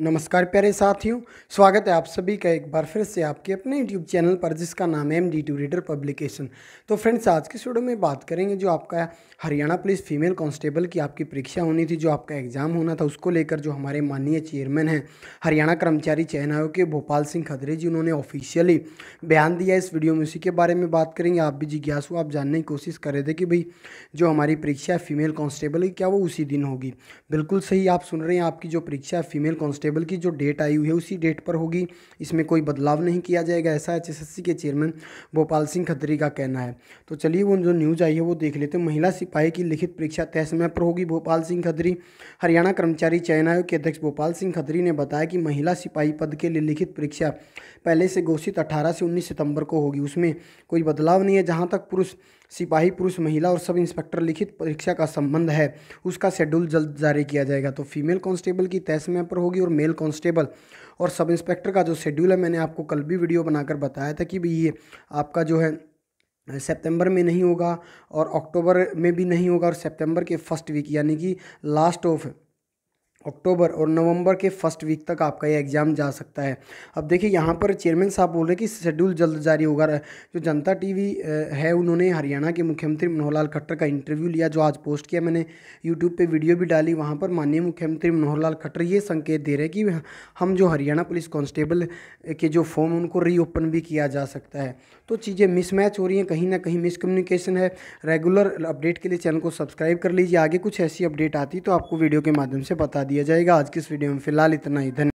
नमस्कार प्यारे साथियों स्वागत है आप सभी का एक बार फिर से आपके अपने यूट्यूब चैनल पर जिसका नाम है M D two reader publication तो फ्रेंड्स आज के वीडियो में बात करेंगे जो आपका हरियाणा पुलिस फीमेल कांस्टेबल की आपकी परीक्षा होनी थी जो आपका एग्ज़ाम होना था उसको लेकर जो हमारे माननीय चेयरमैन हैं हरियाणा कर्मचारी चयन आयोग के भोपाल सिंह खदरे जी उन्होंने ऑफिशियली बयान दिया इस वीडियो में उसी के बारे में बात करेंगे आप भी जिज्ञास आप जानने की कोशिश कर रहे थे कि भाई जो हमारी परीक्षा फीमेल कांस्टेबल की क्या वो उसी दिन होगी बिल्कुल सही आप सुन रहे हैं आपकी जो परीक्षा फीमेल कांस्टेबल कांस्टेबल की जो डेट आई हुई है उसी डेट पर होगी इसमें कोई बदलाव नहीं किया जाएगा ऐसा एच के चेयरमैन भोपाल सिंह खत्री का कहना है तो चलिए वो जो न्यूज़ आई है वो देख लेते हैं महिला सिपाही की लिखित परीक्षा तय समय पर होगी भोपाल सिंह खत्री हरियाणा कर्मचारी चयन आयोग के अध्यक्ष भोपाल सिंह खत्री ने बताया कि महिला सिपाही पद के लिए लिखित परीक्षा पहले से घोषित अठारह से उन्नीस सितंबर को होगी उसमें कोई बदलाव नहीं है जहाँ तक पुरुष सिपाही पुरुष महिला और सब इंस्पेक्टर लिखित परीक्षा का संबंध है उसका शेड्यूल जल्द जारी किया जाएगा तो फीमेल कांस्टेबल की तय समय पर होगी और मेल कांस्टेबल और सब इंस्पेक्टर का जो शेड्यूल है मैंने आपको कल भी वीडियो बनाकर बताया था कि भाई ये आपका जो है सितंबर में नहीं होगा और अक्टूबर में भी नहीं होगा और सितंबर के फर्स्ट वीक यानी कि लास्ट ऑफ अक्टूबर और नवंबर के फर्स्ट वीक तक आपका ये एग्ज़ाम जा सकता है अब देखिए यहाँ पर चेयरमैन साहब बोल रहे हैं कि शेड्यूल जल्द जारी होगा जो जनता टीवी है उन्होंने हरियाणा के मुख्यमंत्री मनोहर लाल खट्टर का इंटरव्यू लिया जो आज पोस्ट किया मैंने यूट्यूब पे वीडियो भी डाली वहाँ पर माननीय मुख्यमंत्री मनोहर लाल खट्टर ये संकेत दे रहे हैं कि हम जो हरियाणा पुलिस कॉन्स्टेबल के जो फॉर्म उनको रीओपन भी किया जा सकता है तो चीज़ें मिसमैच हो रही हैं कहीं ना कहीं मिसकम्युनिकेशन है रेगुलर अपडेट के लिए चैनल को सब्सक्राइब कर लीजिए आगे कुछ ऐसी अपडेट आती तो आपको वीडियो के माध्यम से बता दी दिया जाएगा आज की इस वीडियो में फिलहाल इतना ही धन्यवाद